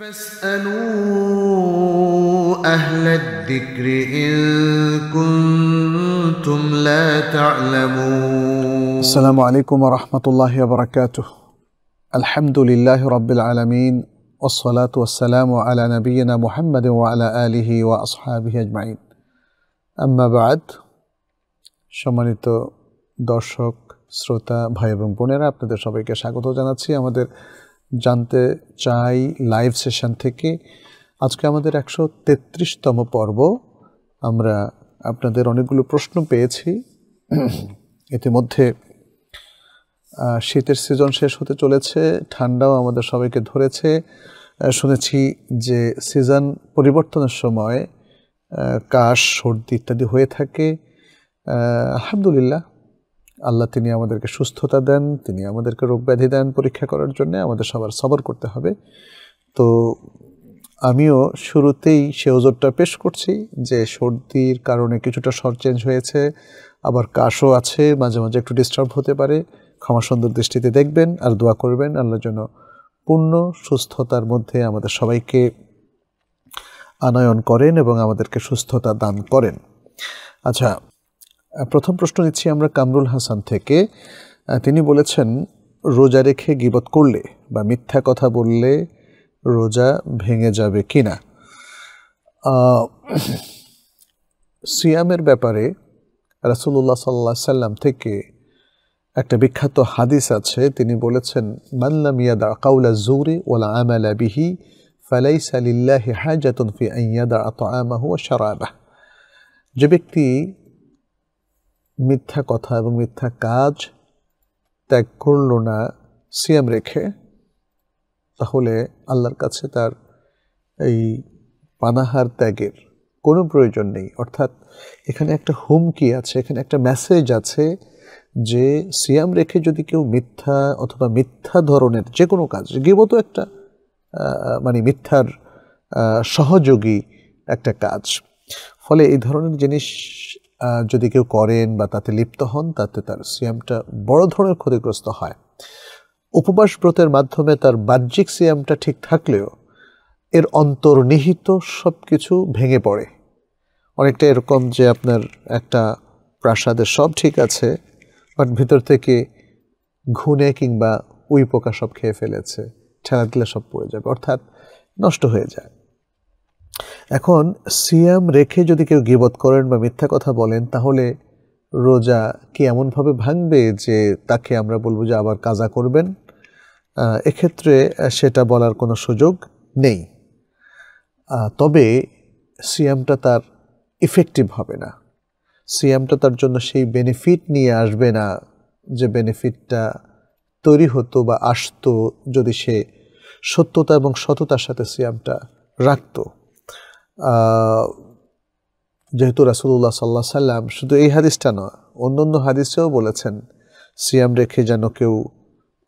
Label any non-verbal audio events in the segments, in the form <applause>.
فاسألوا أهل الذكر إن كنتم لا تعلمون السلام عليكم ورحمة الله وبركاته الحمد لله رب العالمين والصلاة والسلام على نبينا محمد وعلى آله وأصحابه أجمعين أما بعد সম্মানিত দর্শক শ্রোতা ভাই এবং বোনেরা আপনাদের সবাইকে স্বাগত জানাচ্ছি আমাদের জানতে চাই লাইভ সেশন থেকে আজকে আমাদের একশো তেত্রিশতম পর্ব আমরা আপনাদের অনেকগুলো প্রশ্ন পেয়েছি ইতিমধ্যে শীতের সিজন শেষ হতে চলেছে ঠান্ডাও আমাদের সবাইকে ধরেছে শুনেছি যে সিজন পরিবর্তনের সময় কাশ সর্দি ইত্যাদি হয়ে থাকে আলহামদুলিল্লাহ আল্লাহ তিনি আমাদেরকে সুস্থতা দেন তিনি আমাদেরকে রোগ ব্যাধি দেন পরীক্ষা করার জন্য আমাদের সবার সবর করতে হবে তো আমিও শুরুতেই সে ওজোরটা পেশ করছি যে সর্দির কারণে কিছুটা সর চেঞ্জ হয়েছে আবার কাশও আছে মাঝে মাঝে একটু ডিস্টার্ব হতে পারে ক্ষমা সুন্দর দৃষ্টিতে দেখবেন আর দোয়া করবেন আল্লাহ যেন পূর্ণ সুস্থতার মধ্যে আমাদের সবাইকে আনয়ন করেন এবং আমাদেরকে সুস্থতা দান করেন আচ্ছা প্রথম প্রশ্ন নিচ্ছি আমরা কামরুল হাসান থেকে তিনি বলেছেন রোজা রেখে গিবত করলে বা মিথ্যা কথা বললে রোজা ভেঙে যাবে কি না সিয়ামের ব্যাপারে রাসুল্লাহ সাল্লাহ সাল্লাম থেকে একটা বিখ্যাত হাদিস আছে তিনি বলেছেন মাল্লাম ইয়াদা কাউলা জুরি ওলা আমালা বিহি ফালাই সালিল্লাহ হাজাতুন ফি আইয়াদা আত আমাহু সারাবাহ যে ব্যক্তি মিথ্যা কথা এবং মিথ্যা কাজ ত্যাগ করল না সিয়াম রেখে তাহলে আল্লাহর কাছে তার এই পানাহার ত্যাগের কোনো প্রয়োজন নেই অর্থাৎ এখানে একটা হুমকি আছে এখানে একটা মেসেজ আছে যে সিয়াম রেখে যদি কেউ মিথ্যা অথবা মিথ্যা ধরনের যে কোনো কাজ গিবত একটা মানে মিথ্যার সহযোগী একটা কাজ ফলে এই ধরনের জিনিস যদি কেউ করেন বা তাতে লিপ্ত হন তাতে তার সিয়ামটা বড় ধরনের ক্ষতিগ্রস্ত হয় উপবাস ব্রতের মাধ্যমে তার বাহ্যিক সিয়ামটা ঠিক থাকলেও এর অন্তর্নিহিত সব কিছু ভেঙে পড়ে অনেকটা এরকম যে আপনার একটা প্রাসাদে সব ঠিক আছে বাট ভিতর থেকে ঘুনে কিংবা উই পোকা সব খেয়ে ফেলেছে ঠেলা দিলে সব পড়ে যাবে অর্থাৎ নষ্ট হয়ে যায় এখন সিয়াম রেখে যদি কেউ গিবত করেন বা মিথ্যা কথা বলেন তাহলে রোজা কি এমনভাবে ভাঙবে যে তাকে আমরা বলবো যে আবার কাজা করবেন এক্ষেত্রে সেটা বলার কোনো সুযোগ নেই তবে সিয়ামটা তার ইফেক্টিভ হবে না সিয়ামটা তার জন্য সেই বেনিফিট নিয়ে আসবে না যে বেনিফিটটা তৈরি হতো বা আসতো যদি সে সত্যতা এবং সততার সাথে সিয়ামটা রাখতো যেহেতু রাসুল্লাহ সাল্লাহ সাল্লাম শুধু এই হাদিসটা নয় অন্য অন্য হাদিসেও বলেছেন সিয়াম রেখে যেন কেউ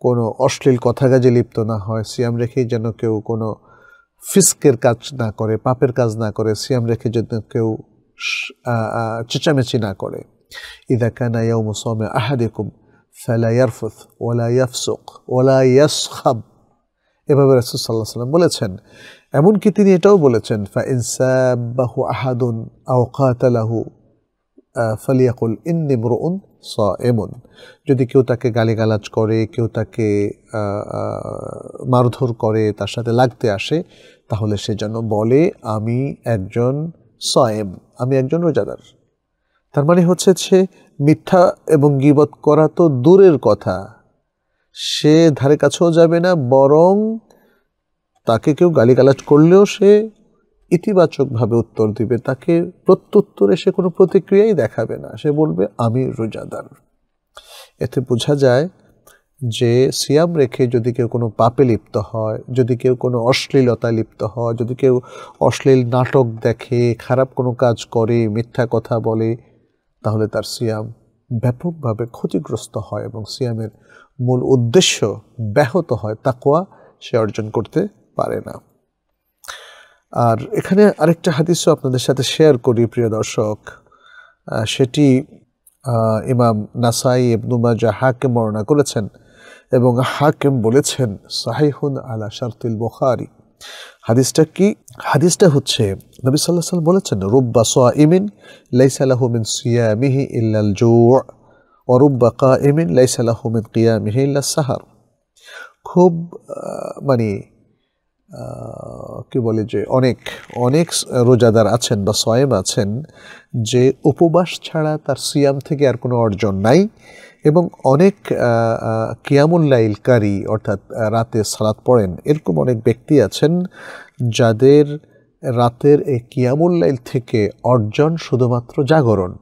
কোনো অশ্লীল কথা কাজে লিপ্ত না হয় সিয়াম রেখে যেন কেউ কোনো ফিস্কের কাজ না করে পাপের কাজ না করে সিয়াম রেখে যেন কেউ চেঁচামেচি না করে ইদা কানা ইয়াউম সৌমে আহাদিকুম ফেলা ইয়ারফুথ ওলা ইয়াফসুক ওলা ইয়াসহাব এভাবে রাসুল সাল্লাহ সাল্লাম বলেছেন এমনকি তিনি এটাও বলেছেন ফা ইনসাবাহু আহাদুন আও কাতালাহু ফালিয়াকুল উন স এমন যদি কেউ তাকে গালিগালাজ করে কেউ তাকে মারধর করে তার সাথে লাগতে আসে তাহলে সে যেন বলে আমি একজন সয়েম আমি একজন রোজাদার তার মানে হচ্ছে সে মিথ্যা এবং গিবত করা তো দূরের কথা সে ধারে কাছেও যাবে না বরং তাকে কেউ গালিগালাজ করলেও সে ইতিবাচকভাবে উত্তর দিবে তাকে প্রত্যুত্তরে সে কোনো প্রতিক্রিয়াই দেখাবে না সে বলবে আমি রোজাদার এতে বোঝা যায় যে সিয়াম রেখে যদি কেউ কোনো পাপে লিপ্ত হয় যদি কেউ কোনো অশ্লীলতায় লিপ্ত হয় যদি কেউ অশ্লীল নাটক দেখে খারাপ কোনো কাজ করে মিথ্যা কথা বলে তাহলে তার সিয়াম ব্যাপকভাবে ক্ষতিগ্রস্ত হয় এবং সিয়ামের মূল উদ্দেশ্য ব্যাহত হয় তাকোয়া সে অর্জন করতে পারে না আর এখানে আরেকটা হাদিসও আপনাদের সাথে শেয়ার করি প্রিয় দর্শক সেটি ইমাম নাসাই ইবনুমাজা হাকিম বর্ণনা করেছেন এবং হাকিম বলেছেন সাহিহুন আলা শারতুল বখারি হাদিসটা কি হাদিসটা হচ্ছে নবী সাল্লাহ সাল্লাম বলেছেন রুব্বা সোয়া ইমিন লাইসালাহু মিন সিয়ামিহি ইল্লাল জু অরুব্বা কা ইমিন লাইসালাহু মিন কিয়ামিহি ইল্লা সাহার খুব মানে কি বলে যে অনেক অনেক রোজাদার আছেন বা সয়েম আছেন যে উপবাস ছাড়া তার সিয়াম থেকে আর কোনো অর্জন নাই এবং অনেক কিয়ামুল্লাইলকারী অর্থাৎ রাতে সালাত পড়েন এরকম অনেক ব্যক্তি আছেন যাদের রাতের এই কিয়ামুল্লাইল থেকে অর্জন শুধুমাত্র জাগরণ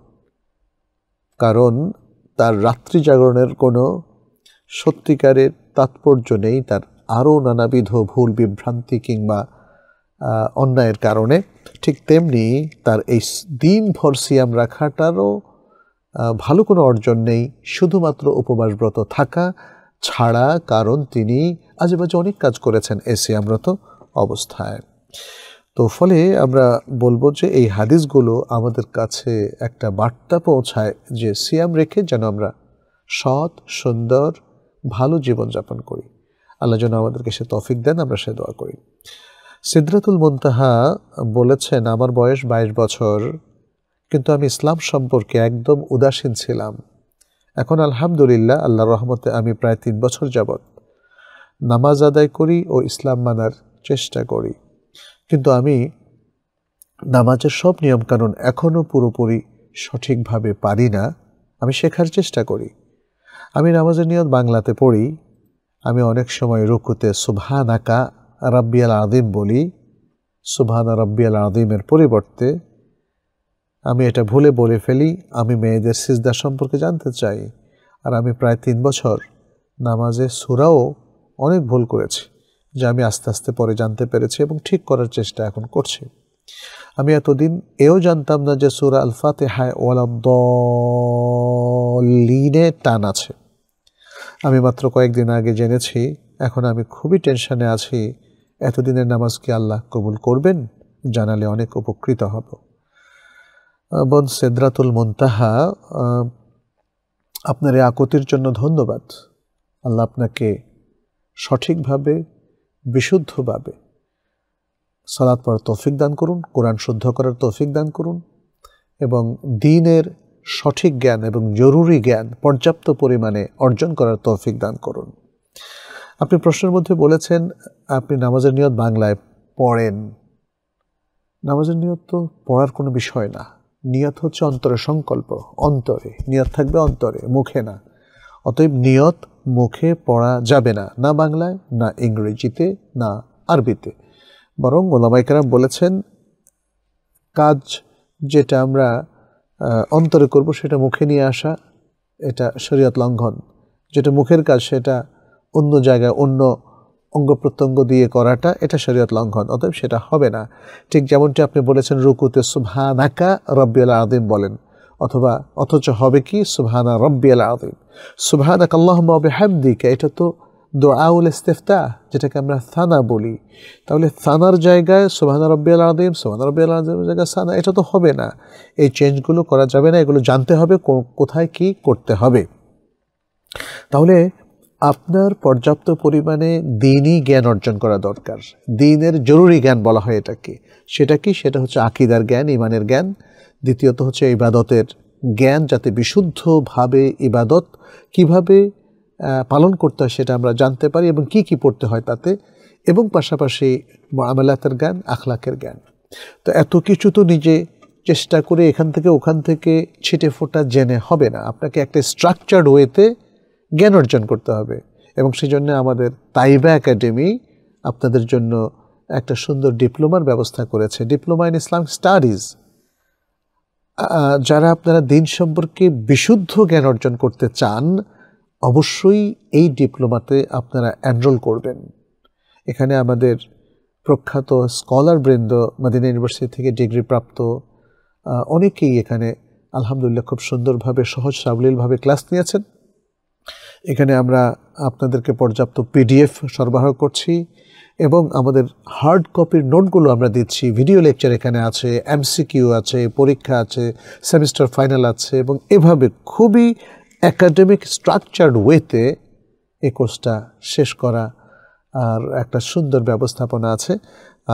কারণ তার রাত্রি জাগরণের কোনো সত্যিকারের তাৎপর্য নেই তার আরও নানাবিধ ভুল বিভ্রান্তি কিংবা অন্যায়ের কারণে ঠিক তেমনি তার এই দিনভর সিয়াম রাখাটারও ভালো কোনো অর্জন নেই শুধুমাত্র উপবাসব্রত থাকা ছাড়া কারণ তিনি আজেবাজে অনেক কাজ করেছেন এ সিয়ামরত অবস্থায় তো ফলে আমরা বলবো যে এই হাদিসগুলো আমাদের কাছে একটা বার্তা পৌঁছায় যে সিয়াম রেখে যেন আমরা সৎ সুন্দর ভালো জীবনযাপন করি আল্লাহ যেন আমাদেরকে সে তফিক দেন আমরা সে দোয়া করি সিদ্ধাতুল মুন্তাহা বলেছেন আমার বয়স বাইশ বছর কিন্তু আমি ইসলাম সম্পর্কে একদম উদাসীন ছিলাম এখন আলহামদুলিল্লাহ আল্লাহ রহমতে আমি প্রায় তিন বছর যাবৎ নামাজ আদায় করি ও ইসলাম মানার চেষ্টা করি কিন্তু আমি নামাজের সব নিয়মকানুন এখনও পুরোপুরি সঠিকভাবে পারি না আমি শেখার চেষ্টা করি আমি নামাজের নিয়ত বাংলাতে পড়ি আমি অনেক সময় রুকুতে সুভান আঁকা রাব্বিয়াল আদিম বলি সুভানা রব্বিয়াল আদিমের পরিবর্তে আমি এটা ভুলে বলে ফেলি আমি মেয়েদের সিজদা সম্পর্কে জানতে চাই আর আমি প্রায় তিন বছর নামাজে সুরাও অনেক ভুল করেছি যা আমি আস্তে আস্তে পরে জানতে পেরেছি এবং ঠিক করার চেষ্টা এখন করছি আমি এতদিন এও জানতাম না যে সুরা আলফাতে হায় ওয়ালাদ্দিনে টান আছে আমি মাত্র কয়েকদিন আগে জেনেছি এখন আমি খুবই টেনশনে আছি এতদিনের নামাজ কি আল্লাহ কবুল করবেন জানালে অনেক উপকৃত হব বোন সেদ্রাতুল মন্তাহা আপনার এই আকতির জন্য ধন্যবাদ আল্লাহ আপনাকে সঠিকভাবে বিশুদ্ধভাবে সালাদ পড়ার তৌফিক দান করুন কোরআন শুদ্ধ করার তৌফিক দান করুন এবং দিনের সঠিক জ্ঞান এবং জরুরি জ্ঞান পর্যাপ্ত পরিমাণে অর্জন করার তৌফিক দান করুন আপনি প্রশ্নের মধ্যে বলেছেন আপনি নামাজের নিয়ত বাংলায় পড়েন নামাজের নিয়ত তো পড়ার কোনো বিষয় না নিয়ত হচ্ছে অন্তরে সংকল্প অন্তরে নিয়ত থাকবে অন্তরে মুখে না অতএব নিয়ত মুখে পড়া যাবে না না বাংলায় না ইংরেজিতে না আরবিতে বরং ওলামাইকারাম বলেছেন কাজ যেটা আমরা অন্তরে করব সেটা মুখে নিয়ে আসা এটা শরীয়ত লঙ্ঘন যেটা মুখের কাজ সেটা অন্য জায়গায় অন্য অঙ্গ প্রত্যঙ্গ দিয়ে করাটা এটা শরীয়ত লঙ্ঘন অতএব সেটা হবে না ঠিক যেমনটি আপনি বলেছেন রুকুতে সুবহানাকা রব্বিয়াল আদিম বলেন অথবা অথচ হবে কি সুবহানা রব্বিয়াল আদিম সুবহানাক আল্লাহ হামদিকা এটা তো দোয়াউল ইস্তেফতা যেটাকে আমরা থানা বলি তাহলে থানার জায়গায় সোহানা রব্বিয়াল আদিম সোহানা রব্বিয়াল আদিমের জায়গায় সানা এটা তো হবে না এই চেঞ্জগুলো করা যাবে না এগুলো জানতে হবে কোথায় কি করতে হবে তাহলে আপনার পর্যাপ্ত পরিমাণে দিনই জ্ঞান অর্জন করা দরকার দিনের জরুরি জ্ঞান বলা হয় এটাকে সেটা কি সেটা হচ্ছে আকিদার জ্ঞান ইমানের জ্ঞান দ্বিতীয়ত হচ্ছে ইবাদতের জ্ঞান যাতে বিশুদ্ধভাবে ইবাদত কিভাবে পালন করতে হয় সেটা আমরা জানতে পারি এবং কি কি পড়তে হয় তাতে এবং পাশাপাশি আমেলাতের জ্ঞান আখলাকের জ্ঞান তো এত কিছু তো নিজে চেষ্টা করে এখান থেকে ওখান থেকে ছিটে ফোটা জেনে হবে না আপনাকে একটা স্ট্রাকচার ওয়েতে জ্ঞান অর্জন করতে হবে এবং সেই জন্য আমাদের তাইবা একাডেমি আপনাদের জন্য একটা সুন্দর ডিপ্লোমার ব্যবস্থা করেছে ডিপ্লোমা ইন ইসলাম স্টাডিজ যারা আপনারা দিন সম্পর্কে বিশুদ্ধ জ্ঞান অর্জন করতে চান অবশ্যই এই ডিপ্লোমাতে আপনারা এনরোল করবেন এখানে আমাদের প্রখ্যাত স্কলার বৃন্দ মাদিনা ইউনিভার্সিটি থেকে ডিগ্রিপ্রাপ্ত অনেকেই এখানে আলহামদুলিল্লাহ খুব সুন্দরভাবে সহজ সাবলীলভাবে ক্লাস নিয়েছেন এখানে আমরা আপনাদেরকে পর্যাপ্ত পিডিএফ সরবরাহ করছি এবং আমাদের হার্ড কপির নোটগুলো আমরা দিচ্ছি ভিডিও লেকচার এখানে আছে এমসিকিউ আছে পরীক্ষা আছে সেমিস্টার ফাইনাল আছে এবং এভাবে খুবই একাডেমিক স্ট্রাকচার্ড ওয়েতে এই কোর্সটা শেষ করা আর একটা সুন্দর ব্যবস্থাপনা আছে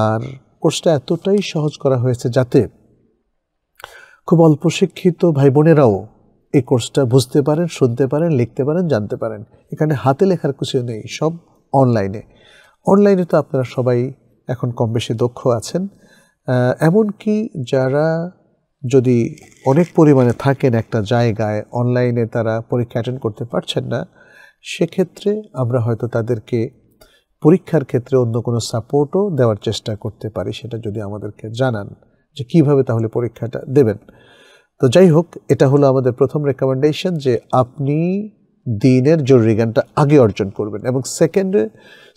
আর কোর্সটা এতটাই সহজ করা হয়েছে যাতে খুব অল্প শিক্ষিত ভাই বোনেরাও এই কোর্সটা বুঝতে পারেন শুনতে পারেন লিখতে পারেন জানতে পারেন এখানে হাতে লেখার কিছু নেই সব অনলাইনে অনলাইনে তো আপনারা সবাই এখন কম বেশি দক্ষ আছেন এমনকি যারা যদি অনেক পরিমাণে থাকেন একটা জায়গায় অনলাইনে তারা পরীক্ষা অ্যাটেন্ড করতে পারছেন না সেক্ষেত্রে আমরা হয়তো তাদেরকে পরীক্ষার ক্ষেত্রে অন্য কোনো সাপোর্টও দেওয়ার চেষ্টা করতে পারি সেটা যদি আমাদেরকে জানান যে কিভাবে তাহলে পরীক্ষাটা দেবেন তো যাই হোক এটা হলো আমাদের প্রথম রেকমেন্ডেশন যে আপনি দিনের জরুরি জ্ঞানটা আগে অর্জন করবেন এবং সেকেন্ডে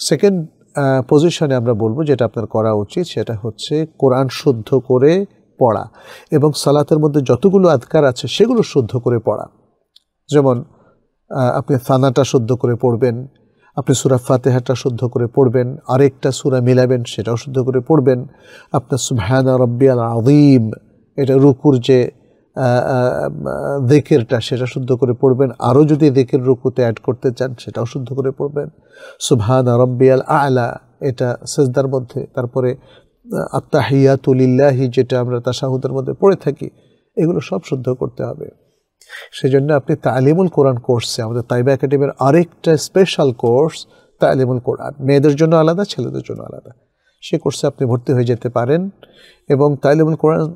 সেকেন্ড পজিশনে আমরা বলবো যেটা আপনার করা উচিত সেটা হচ্ছে কোরআন শুদ্ধ করে পড়া এবং সালাতের মধ্যে যতগুলো আধকার আছে সেগুলো শুদ্ধ করে পড়া যেমন আপনি ফানাটা শুদ্ধ করে পড়বেন আপনি সুরা ফাতেহাটা শুদ্ধ করে পড়বেন আরেকটা সুরা মিলাবেন সেটাও শুদ্ধ করে পড়বেন আপনার সুভায়না রব্বিয়াল আদিম এটা রুকুর যে দেকেরটা সেটা শুদ্ধ করে পড়বেন আরও যদি দেকের রুকুতে অ্যাড করতে চান সেটাও শুদ্ধ করে পড়বেন সুভান রব্বিয়াল আলা এটা সেজদার মধ্যে তারপরে আত্মাহিয়াতুলিল্লাহি যেটা আমরা তাসাহুদের মধ্যে পড়ে থাকি এগুলো সব শুদ্ধ করতে হবে সেজন্য আপনি তালিমুল কোরআন কোর্সে আমাদের তাইবা একাডেমির আরেকটা স্পেশাল কোর্স তালিমুল কোরআন মেয়েদের জন্য আলাদা ছেলেদের জন্য আলাদা সে কোর্সে আপনি ভর্তি হয়ে যেতে পারেন এবং তালিমুল কোরআন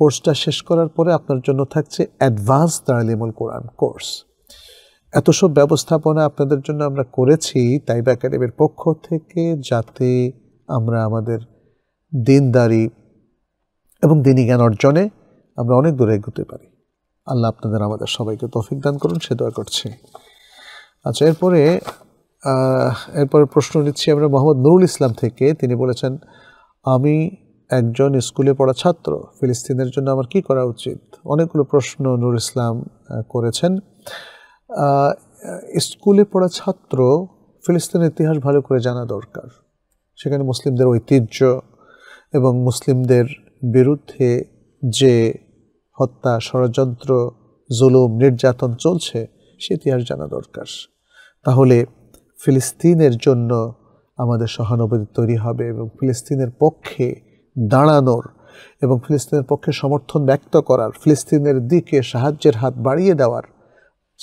কোর্সটা শেষ করার পরে আপনার জন্য থাকছে অ্যাডভান্স তালিমুল কোরআন কোর্স এত সব ব্যবস্থাপনা আপনাদের জন্য আমরা করেছি তাইবা একাডেমির পক্ষ থেকে যাতে আমরা আমাদের দিনদারি এবং দিনী জ্ঞান অর্জনে আমরা অনেক দূরে এগোতে পারি আল্লাহ আপনাদের আমাদের সবাইকে তফিক দান করুন সে দোয়া করছি আচ্ছা এরপরে এরপরে প্রশ্ন নিচ্ছি আমরা মোহাম্মদ নুরুল ইসলাম থেকে তিনি বলেছেন আমি একজন স্কুলে পড়া ছাত্র ফিলিস্তিনের জন্য আমার কি করা উচিত অনেকগুলো প্রশ্ন নুর ইসলাম করেছেন স্কুলে পড়া ছাত্র ফিলিস্তিনের ইতিহাস ভালো করে জানা দরকার সেখানে মুসলিমদের ঐতিহ্য এবং মুসলিমদের বিরুদ্ধে যে হত্যা ষড়যন্ত্র জুলুম নির্যাতন চলছে সে ইতিহাস জানা দরকার তাহলে ফিলিস্তিনের জন্য আমাদের সহানুভূতি তৈরি হবে এবং ফিলিস্তিনের পক্ষে দাঁড়ানোর এবং ফিলিস্তিনের পক্ষে সমর্থন ব্যক্ত করার ফিলিস্তিনের দিকে সাহায্যের হাত বাড়িয়ে দেওয়ার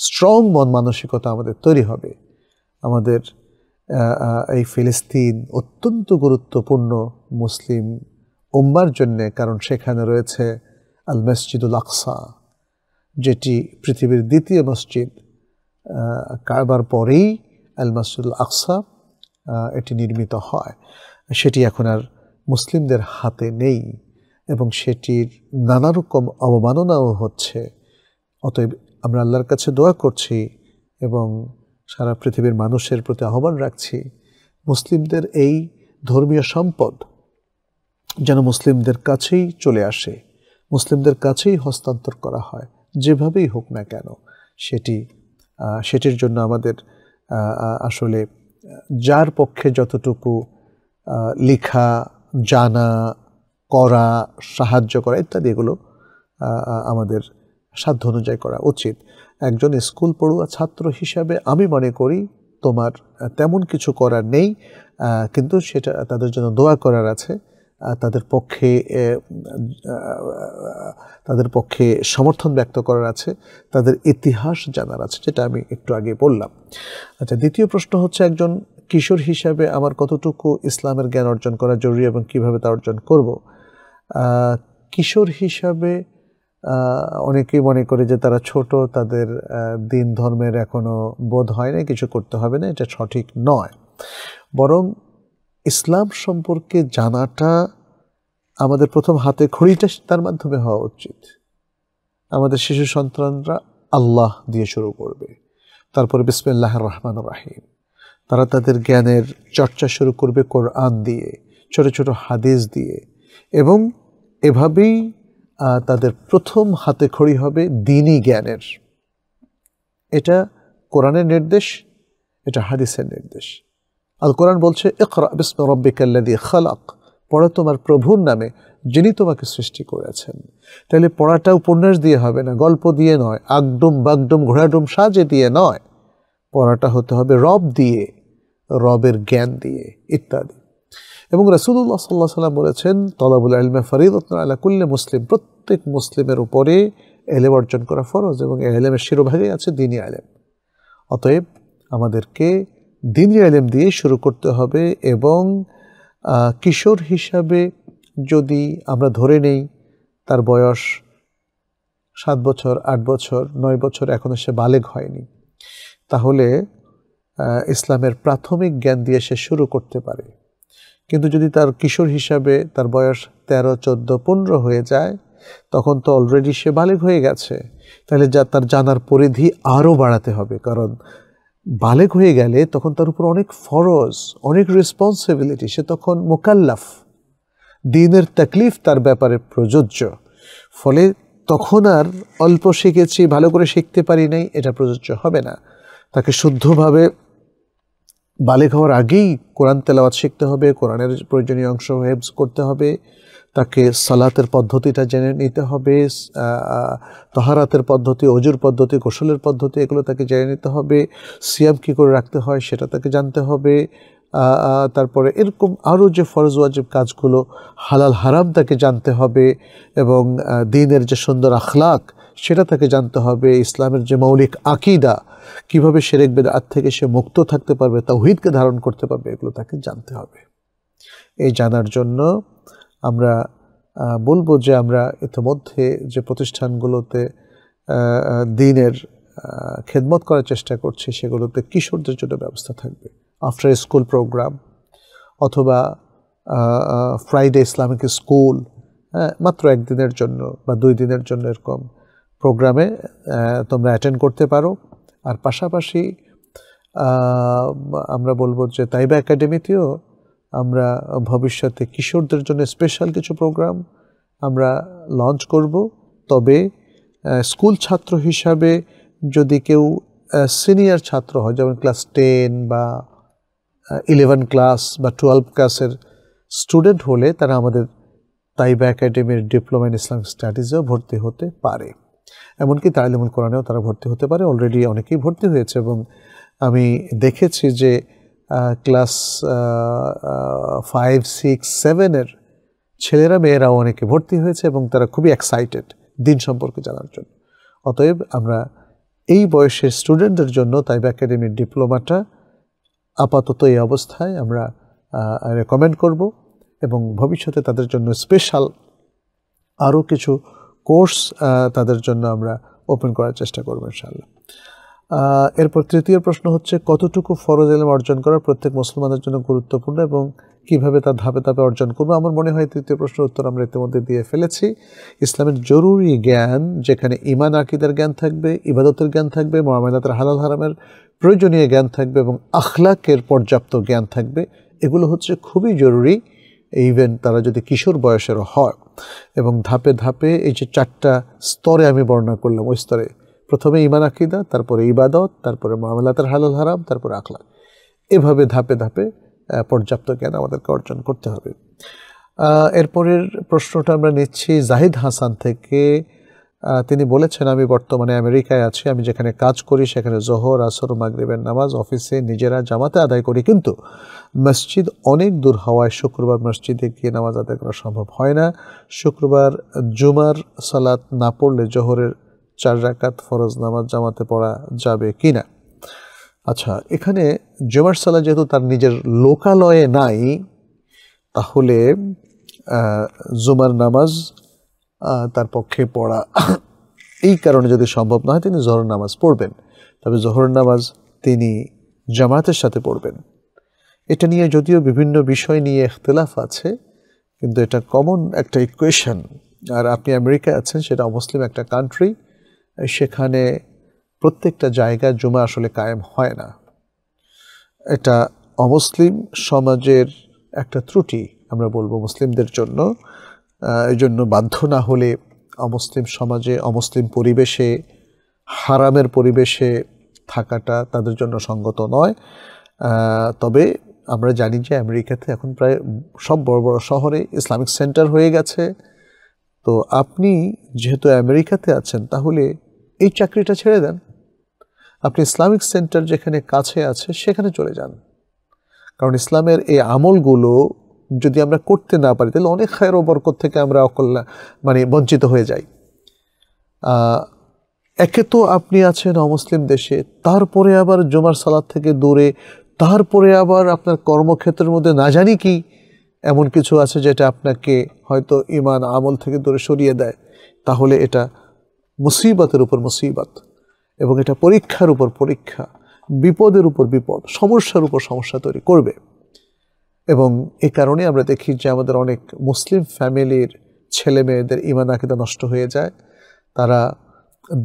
স্ট্রং মন মানসিকতা আমাদের তৈরি হবে আমাদের এই ফিলিস্তিন অত্যন্ত গুরুত্বপূর্ণ মুসলিম উম্মার জন্যে কারণ সেখানে রয়েছে আল মসজিদুল আকসা যেটি পৃথিবীর দ্বিতীয় মসজিদ কারবার পরেই আল মসজিদুল আকসা এটি নির্মিত হয় সেটি এখন আর মুসলিমদের হাতে নেই এবং সেটির নানা রকম অবমাননাও হচ্ছে অতএব আমরা আল্লাহর কাছে দোয়া করছি এবং সারা পৃথিবীর মানুষের প্রতি আহ্বান রাখছি মুসলিমদের এই ধর্মীয় সম্পদ যেন মুসলিমদের কাছেই চলে আসে মুসলিমদের কাছেই হস্তান্তর করা হয় যেভাবেই হোক না কেন সেটি সেটির জন্য আমাদের আসলে যার পক্ষে যতটুকু লেখা জানা করা সাহায্য করা ইত্যাদি এগুলো আমাদের সাধ্য অনুযায়ী করা উচিত একজন স্কুল পড়ুয়া ছাত্র হিসাবে আমি মনে করি তোমার তেমন কিছু করার নেই কিন্তু সেটা তাদের জন্য দোয়া করার আছে তাদের পক্ষে তাদের পক্ষে সমর্থন ব্যক্ত করার আছে তাদের ইতিহাস জানার আছে যেটা আমি একটু আগে বললাম আচ্ছা দ্বিতীয় প্রশ্ন হচ্ছে একজন কিশোর হিসাবে আমার কতটুকু ইসলামের জ্ঞান অর্জন করা জরুরি এবং কিভাবে তা অর্জন করব কিশোর হিসাবে অনেকেই মনে করে যে তারা ছোট তাদের দিন ধর্মের এখনও বোধ হয় না কিছু করতে হবে না এটা সঠিক নয় বরং ইসলাম সম্পর্কে জানাটা আমাদের প্রথম হাতে খড়িটা তার মাধ্যমে হওয়া উচিত আমাদের শিশু সন্তানরা আল্লাহ দিয়ে শুরু করবে তারপরে বিসমিল্লাহ রহমান রাহিম তারা তাদের জ্ঞানের চর্চা শুরু করবে কোরআন দিয়ে ছোট ছোট হাদিস দিয়ে এবং এভাবেই তাদের প্রথম হাতে খড়ি হবে দিনই জ্ঞানের এটা কোরআনের নির্দেশ এটা হাদিসের নির্দেশ আল কোরআন বলছে খালাক পড়া তোমার প্রভুর নামে যিনি তোমাকে সৃষ্টি করেছেন তাহলে পড়াটা উপন্যাস দিয়ে হবে না গল্প দিয়ে নয় আগডুম বাগডুম ঘোড়াডুম সাজে দিয়ে নয় পড়াটা হতে হবে রব দিয়ে রবের জ্ঞান দিয়ে ইত্যাদি এবং রসুল্লাহ সাল্লাহ সাল্লাম বলেছেন তলাবুল আলমে ফরিদ আলা কুল্লে মুসলিম প্রত্যেক মুসলিমের উপরে এলেম অর্জন করা ফরজ এবং এলেমের শিরোভাগে আছে দিনী আলেম অতএব আমাদেরকে দিনী আলেম দিয়ে শুরু করতে হবে এবং কিশোর হিসাবে যদি আমরা ধরে নেই তার বয়স সাত বছর আট বছর নয় বছর এখনও সে বালেগ হয়নি তাহলে ইসলামের প্রাথমিক জ্ঞান দিয়ে সে শুরু করতে পারে কিন্তু যদি তার কিশোর হিসাবে তার বয়স তেরো চোদ্দ পনেরো হয়ে যায় তখন তো অলরেডি সে বালেক হয়ে গেছে তাহলে যা তার জানার পরিধি আরও বাড়াতে হবে কারণ বালেক হয়ে গেলে তখন তার উপর অনেক ফরজ অনেক রেসপন্সিবিলিটি সে তখন মোকাল্লাফ দিনের তাকলিফ তার ব্যাপারে প্রযোজ্য ফলে তখন আর অল্প শিখেছি ভালো করে শিখতে পারি নাই এটা প্রযোজ্য হবে না তাকে শুদ্ধভাবে বালেক হওয়ার আগেই কোরআন তেলাওয়াত শিখতে হবে কোরআনের প্রয়োজনীয় অংশ হেফজ করতে হবে তাকে সালাতের পদ্ধতিটা জেনে নিতে হবে তহারাতের পদ্ধতি অজুর পদ্ধতি কৌশলের পদ্ধতি এগুলো তাকে জেনে নিতে হবে সিয়াম কী করে রাখতে হয় সেটা তাকে জানতে হবে তারপরে এরকম আরও যে ফরজ ওয়াজিব কাজগুলো হালাল হারাম তাকে জানতে হবে এবং দিনের যে সুন্দর আখলাখ সেটা তাকে জানতে হবে ইসলামের যে মৌলিক আকিদা কিভাবে সেরেক বেদাত থেকে সে মুক্ত থাকতে পারবে তা তাহিদকে ধারণ করতে পারবে এগুলো তাকে জানতে হবে এই জানার জন্য আমরা বলবো যে আমরা ইতিমধ্যে যে প্রতিষ্ঠানগুলোতে দিনের খেদমত করার চেষ্টা করছি সেগুলোতে কিশোরদের জন্য ব্যবস্থা থাকবে আফটার স্কুল প্রোগ্রাম অথবা ফ্রাইডে ইসলামিক স্কুল হ্যাঁ মাত্র একদিনের জন্য বা দুই দিনের জন্য এরকম প্রোগ্রামে তোমরা অ্যাটেন্ড করতে পারো আর পাশাপাশি আমরা বলবো যে তাইবা একাডেমিতেও আমরা ভবিষ্যতে কিশোরদের জন্য স্পেশাল কিছু প্রোগ্রাম আমরা লঞ্চ করব তবে স্কুল ছাত্র হিসাবে যদি কেউ সিনিয়র ছাত্র হয় যেমন ক্লাস টেন বা ইলেভেন ক্লাস বা টুয়েলভ ক্লাসের স্টুডেন্ট হলে তারা আমাদের তাইবা একাডেমির ডিপ্লোমা ইন ইসলাম স্টাডিজেও ভর্তি হতে পারে এমনকি তাইলেমুল কোরআনেও তারা ভর্তি হতে পারে অলরেডি অনেকেই ভর্তি হয়েছে এবং আমি দেখেছি যে ক্লাস ফাইভ সিক্স সেভেনের ছেলেরা মেয়েরাও অনেকে ভর্তি হয়েছে এবং তারা খুবই এক্সাইটেড দিন সম্পর্কে জানার জন্য অতএব আমরা এই বয়সের স্টুডেন্টদের জন্য তাইব একাডেমির ডিপ্লোমাটা আপাতত এই অবস্থায় আমরা রেকমেন্ড করব এবং ভবিষ্যতে তাদের জন্য স্পেশাল আরও কিছু কোর্স তাদের জন্য আমরা ওপেন করার চেষ্টা করবো ইনশাআল্লাহ এরপর তৃতীয় প্রশ্ন হচ্ছে কতটুকু ফরজ এলম অর্জন করা প্রত্যেক মুসলমানের জন্য গুরুত্বপূর্ণ এবং কিভাবে তা ধাপে ধাপে অর্জন করবো আমার মনে হয় তৃতীয় প্রশ্নের উত্তর আমরা ইতিমধ্যে দিয়ে ফেলেছি ইসলামের জরুরি জ্ঞান যেখানে ইমান আকিদার জ্ঞান থাকবে ইবাদতের জ্ঞান থাকবে মোহামেদাতের হালাল হারামের প্রয়োজনীয় জ্ঞান থাকবে এবং আখলাকের পর্যাপ্ত জ্ঞান থাকবে এগুলো হচ্ছে খুবই জরুরি ইভেন তারা যদি কিশোর বয়সেরও হয় এবং ধাপে ধাপে এই যে চারটা স্তরে আমি বর্ণনা করলাম ওই স্তরে প্রথমে ইমান আকিদা তারপরে ইবাদত তারপরে মামলাতের হালাল হারাম তারপরে আখলা এভাবে ধাপে ধাপে পর্যাপ্ত জ্ঞান আমাদেরকে অর্জন করতে হবে এরপরের প্রশ্নটা আমরা নিচ্ছি জাহিদ হাসান থেকে তিনি বলেছেন আমি বর্তমানে আমেরিকায় আছি আমি যেখানে কাজ করি সেখানে জোহর আসর মাগরিবের নামাজ অফিসে নিজেরা জামাতে আদায় করি কিন্তু মসজিদ অনেক দূর হওয়ায় শুক্রবার মসজিদে গিয়ে নামাজ আদায় করা সম্ভব হয় না শুক্রবার জুমার সালাত না পড়লে জোহরের চার রাকাত ফরজ নামাজ জামাতে পড়া যাবে কি না আচ্ছা এখানে জুমার সালা যেহেতু তার নিজের লোকালয়ে নাই তাহলে জুমার নামাজ তার পক্ষে পড়া এই কারণে যদি সম্ভব না হয় তিনি জহর নামাজ পড়বেন তবে জহর নামাজ তিনি জামাতের সাথে পড়বেন এটা নিয়ে যদিও বিভিন্ন বিষয় নিয়ে এখতলাফ আছে কিন্তু এটা কমন একটা ইকুয়েশন আর আপনি আমেরিকায় আছেন সেটা মুসলিম একটা কান্ট্রি সেখানে প্রত্যেকটা জায়গায় জুমা আসলে কায়েম হয় না এটা অমুসলিম সমাজের একটা ত্রুটি আমরা বলবো মুসলিমদের জন্য এই জন্য বাধ্য না হলে অমুসলিম সমাজে অমুসলিম পরিবেশে হারামের পরিবেশে থাকাটা তাদের জন্য সঙ্গত নয় তবে আমরা জানি যে আমেরিকাতে এখন প্রায় সব বড় বড় শহরে ইসলামিক সেন্টার হয়ে গেছে তো আপনি যেহেতু আমেরিকাতে আছেন তাহলে এই চাকরিটা ছেড়ে দেন আপনি ইসলামিক সেন্টার যেখানে কাছে আছে সেখানে চলে যান কারণ ইসলামের এই আমলগুলো যদি আমরা করতে না পারি তাহলে অনেক খায়ের বরকত থেকে আমরা অকল্যা মানে বঞ্চিত হয়ে যাই একে তো আপনি আছেন অমুসলিম দেশে তারপরে আবার জমার সালাদ থেকে দূরে তারপরে আবার আপনার কর্মক্ষেত্রের মধ্যে না জানি কি এমন কিছু আছে যেটা আপনাকে হয়তো ইমান আমল থেকে দূরে সরিয়ে দেয় তাহলে এটা মুসিবতের উপর মুসিবত এবং এটা পরীক্ষার উপর পরীক্ষা বিপদের উপর বিপদ সমস্যার উপর সমস্যা তৈরি করবে এবং এ কারণে আমরা দেখি যে আমাদের অনেক মুসলিম ফ্যামিলির ছেলে মেয়েদের ইমান আকিদা নষ্ট হয়ে যায় তারা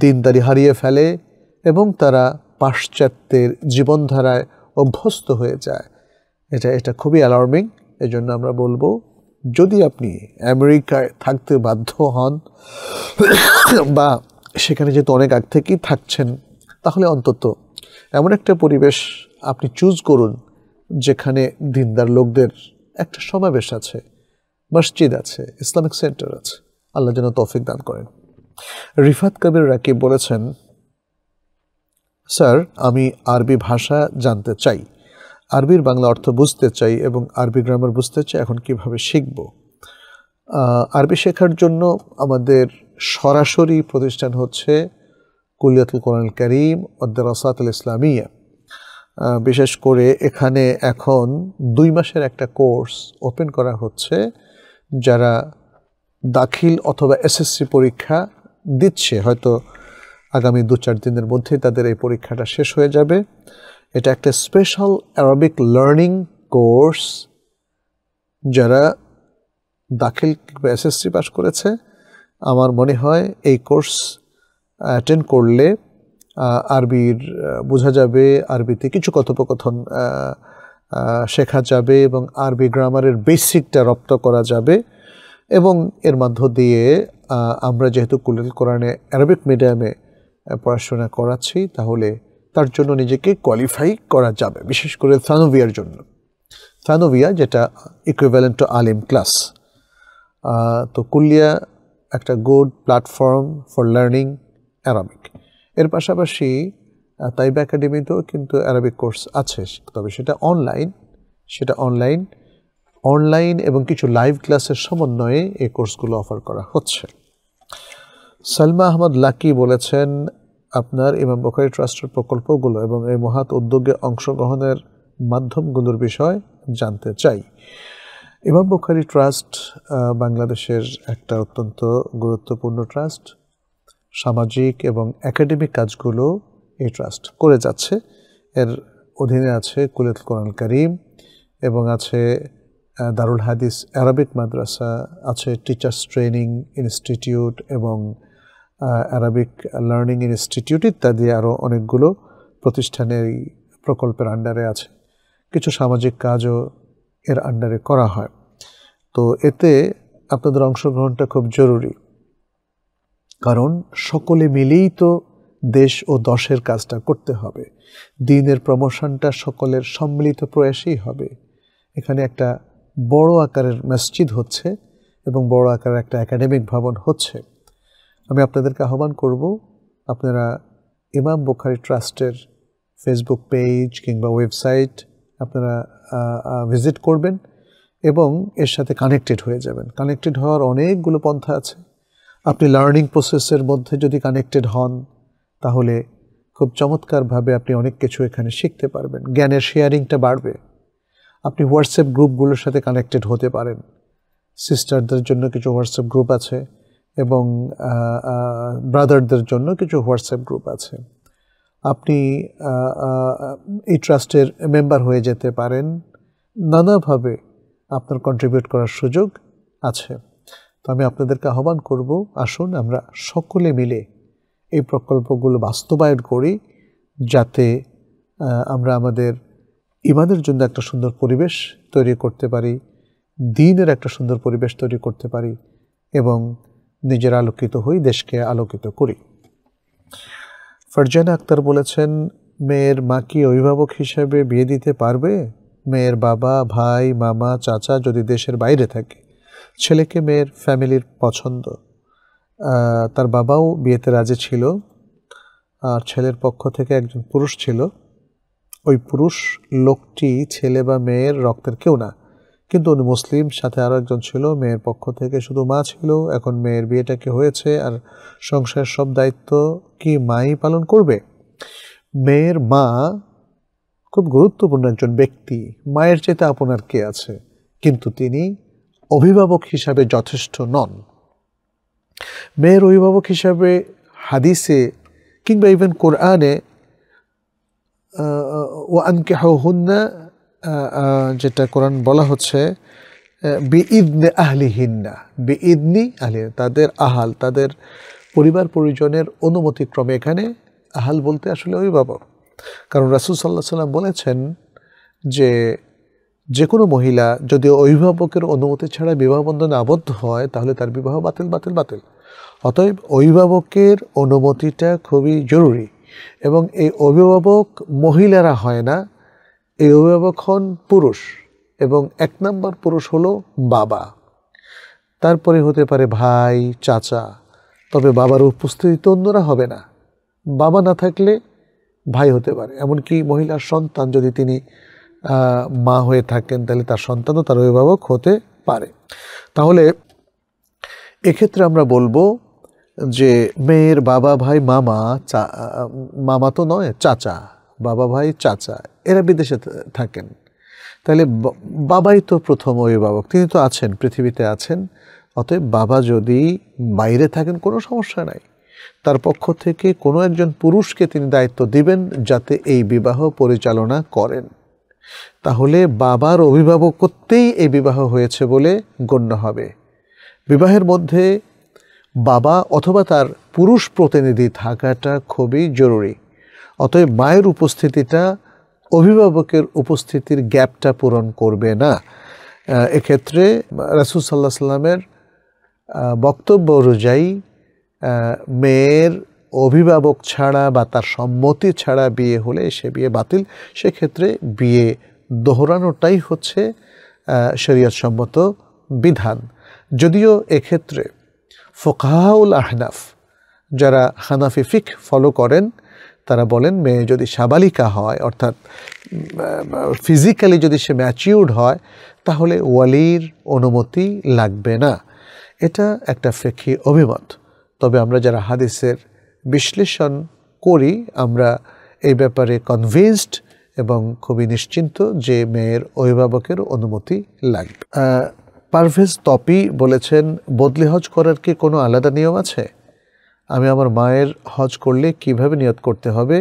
দিনদারি হারিয়ে ফেলে এবং তারা পাশ্চাত্যের জীবনধারায় অভ্যস্ত হয়ে যায় এটা এটা খুবই অ্যালার্মিং এই জন্য আমরা বলবো যদি আপনি আমেরিকায় থাকতে বাধ্য হন <coughs> বা সেখানে যেহেতু অনেক আগ থেকেই থাকছেন তাহলে অন্তত এমন একটা পরিবেশ আপনি চুজ করুন যেখানে দিনদার লোকদের একটা সমাবেশ আছে মসজিদ আছে ইসলামিক সেন্টার আছে আল্লাহ যেন তৌফিক দান করেন রিফাত কবির রাকিব বলেছেন স্যার আমি আরবি ভাষা জানতে চাই আরবির বাংলা অর্থ বুঝতে চাই এবং আরবি গ্রামার বুঝতে চাই এখন কিভাবে শিখব আরবি শেখার জন্য আমাদের সরাসরি প্রতিষ্ঠান হচ্ছে কুলিয়াতুল কোরআন করিম অদ্দারাসাত ইসলামিয়া বিশেষ করে এখানে এখন দুই মাসের একটা কোর্স ওপেন করা হচ্ছে যারা দাখিল অথবা এসএসসি পরীক্ষা দিচ্ছে হয়তো আগামী দু চার দিনের মধ্যেই তাদের এই পরীক্ষাটা শেষ হয়ে যাবে এটা একটা স্পেশাল অ্যারবিক লার্নিং কোর্স যারা দাখিল কিংবা এসএসসি পাশ করেছে আমার মনে হয় এই কোর্স অ্যাটেন্ড করলে আরবির বোঝা যাবে আরবিতে কিছু কথোপকথন শেখা যাবে এবং আরবি গ্রামারের বেসিকটা রপ্ত করা যাবে এবং এর মধ্য দিয়ে আমরা যেহেতু কুলিল কোরআনে অ্যারাবিক মিডিয়ামে পড়াশোনা করাচ্ছি তাহলে তার জন্য নিজেকে কোয়ালিফাই করা যাবে বিশেষ করে সানোভিয়ার জন্য সানোভিয়া যেটা ইকুইভ্যালেন্ট টু আলিম ক্লাস তো কুলিয়া একটা good platform for learning Arabic এর পাশাপাশি তাইব একাডেমিতেও কিন্তু অ্যারাবিক কোর্স আছে তবে সেটা অনলাইন সেটা অনলাইন অনলাইন এবং কিছু লাইভ ক্লাসের সমন্বয়ে এই কোর্সগুলো অফার করা হচ্ছে সালমা আহমদ লাকি বলেছেন আপনার ইমাম বখারি ট্রাস্টের প্রকল্পগুলো এবং এই মহাত উদ্যোগে অংশগ্রহণের মাধ্যমগুলোর বিষয় জানতে চাই ইমাম বখারি ট্রাস্ট বাংলাদেশের একটা অত্যন্ত গুরুত্বপূর্ণ ট্রাস্ট সামাজিক এবং একাডেমিক কাজগুলো এই ট্রাস্ট করে যাচ্ছে এর অধীনে আছে কুলেত কোরআন করিম এবং আছে দারুল হাদিস অ্যারাবিক মাদ্রাসা আছে টিচার্স ট্রেনিং ইনস্টিটিউট এবং অ্যারাবিক লার্নিং ইনস্টিটিউট ইত্যাদি আরও অনেকগুলো প্রতিষ্ঠানের এই প্রকল্পের আন্ডারে আছে কিছু সামাজিক কাজও এর আন্ডারে করা হয় তো এতে আপনাদের অংশগ্রহণটা খুব জরুরি কারণ সকলে মিলেই তো দেশ ও দশের কাজটা করতে হবে দিনের প্রমোশনটা সকলের সম্মিলিত প্রয়াসেই হবে এখানে একটা বড় আকারের মসজিদ হচ্ছে এবং বড় আকারের একটা একাডেমিক ভবন হচ্ছে আমি আপনাদেরকে আহ্বান করব আপনারা ইমাম বুখারি ট্রাস্টের ফেসবুক পেজ কিংবা ওয়েবসাইট আপনারা ভিজিট করবেন এবং এর সাথে কানেক্টেড হয়ে যাবেন কানেক্টেড হওয়ার অনেকগুলো পন্থা আছে আপনি লার্নিং প্রসেসের মধ্যে যদি কানেক্টেড হন তাহলে খুব চমৎকারভাবে আপনি অনেক কিছু এখানে শিখতে পারবেন জ্ঞানের শেয়ারিংটা বাড়বে আপনি হোয়াটসঅ্যাপ গ্রুপগুলোর সাথে কানেক্টেড হতে পারেন সিস্টারদের জন্য কিছু হোয়াটসঅ্যাপ গ্রুপ আছে এবং ব্রাদারদের জন্য কিছু হোয়াটসঅ্যাপ গ্রুপ আছে আপনি এই ট্রাস্টের মেম্বার হয়ে যেতে পারেন নানাভাবে আপনার কন্ট্রিবিউট করার সুযোগ আছে তো আমি আপনাদেরকে আহ্বান করব আসুন আমরা সকলে মিলে এই প্রকল্পগুলো বাস্তবায়ন করি যাতে আমরা আমাদের ইমানের জন্য একটা সুন্দর পরিবেশ তৈরি করতে পারি দিনের একটা সুন্দর পরিবেশ তৈরি করতে পারি এবং নিজের আলোকিত হই দেশকে আলোকিত করি ফারজানা আক্তার বলেছেন মেয়ের মা কি অভিভাবক হিসেবে বিয়ে দিতে পারবে মেয়ের বাবা ভাই মামা চাচা যদি দেশের বাইরে থাকে ছেলেকে মেয়ের ফ্যামিলির পছন্দ তার বাবাও বিয়েতে রাজি ছিল আর ছেলের পক্ষ থেকে একজন পুরুষ ছিল ওই পুরুষ লোকটি ছেলে বা মেয়ের রক্তের কেউ না কিন্তু উনি মুসলিম সাথে আরও একজন ছিল মেয়ের পক্ষ থেকে শুধু মা ছিল এখন মেয়ের বিয়েটাকে হয়েছে আর সংসারের সব দায়িত্ব কি মাই পালন করবে মেয়ের মা খুব গুরুত্বপূর্ণ একজন ব্যক্তি মায়ের চেতে আপনার কে আছে কিন্তু তিনি অভিভাবক হিসাবে যথেষ্ট নন মেয়ের অভিভাবক হিসাবে হাদিসে কিংবা ইভেন কোরআনে ও আনকে হুন্না যেটা কোরআন বলা হচ্ছে বিঈদনে আহলিহিন্না বিঈদনি আহলি তাদের আহাল তাদের পরিবার পরিজনের অনুমতিক্রমে এখানে আহাল বলতে আসলে অভিভাবক কারণ রাসুল সাল্লাহ সাল্লাম বলেছেন যে যে কোনো মহিলা যদি অভিভাবকের অনুমতি ছাড়া বিবাহবন্ধনে আবদ্ধ হয় তাহলে তার বিবাহ বাতিল বাতিল বাতিল অতএব অভিভাবকের অনুমতিটা খুবই জরুরি এবং এই অভিভাবক মহিলারা হয় না এই অভিভাবক হন পুরুষ এবং এক নম্বর পুরুষ হলো বাবা তারপরে হতে পারে ভাই চাচা তবে বাবার উপস্থিতি তো অন্যরা হবে না বাবা না থাকলে ভাই হতে পারে এমনকি মহিলার সন্তান যদি তিনি মা হয়ে থাকেন তাহলে তার সন্তানও তার অভিভাবক হতে পারে তাহলে এক্ষেত্রে আমরা বলবো যে মেয়ের বাবা ভাই মামা চা মামা তো নয় চাচা বাবা ভাই চাচা এরা বিদেশে থাকেন তাহলে বাবাই তো প্রথম অভিভাবক তিনি তো আছেন পৃথিবীতে আছেন অতএব বাবা যদি বাইরে থাকেন কোনো সমস্যা নাই তার পক্ষ থেকে কোনো একজন পুরুষকে তিনি দায়িত্ব দিবেন যাতে এই বিবাহ পরিচালনা করেন তাহলে বাবার অভিভাবকত্বেই এই বিবাহ হয়েছে বলে গণ্য হবে বিবাহের মধ্যে বাবা অথবা তার পুরুষ প্রতিনিধি থাকাটা খুবই জরুরি অতএব মায়ের উপস্থিতিটা অভিভাবকের উপস্থিতির গ্যাপটা পূরণ করবে না এক্ষেত্রে রাসুল সাল্লাহ সাল্লামের বক্তব্য অনুযায়ী মেয়ের অভিভাবক ছাড়া বা তার সম্মতি ছাড়া বিয়ে হলে সে বিয়ে বাতিল সেক্ষেত্রে বিয়ে দোহরানোটাই হচ্ছে সম্মত বিধান যদিও এক্ষেত্রে ফোকাহাউল আহনাফ যারা হানাফি ফিক ফলো করেন তারা বলেন মেয়ে যদি সাবালিকা হয় অর্থাৎ ফিজিক্যালি যদি সে ম্যাচিউর্ড হয় তাহলে ওয়ালির অনুমতি লাগবে না এটা একটা ফেকি অভিমত তবে আমরা যারা হাদিসের বিশ্লেষণ করি আমরা এই ব্যাপারে কনভিন্সড এবং খুবই নিশ্চিন্ত যে মেয়ের অভিভাবকের অনুমতি লাগবে পারভেজ তপি বলেছেন বদলি হজ করার কি কোনো আলাদা নিয়ম আছে আমি আমার মায়ের হজ করলে কিভাবে নিয়ত করতে হবে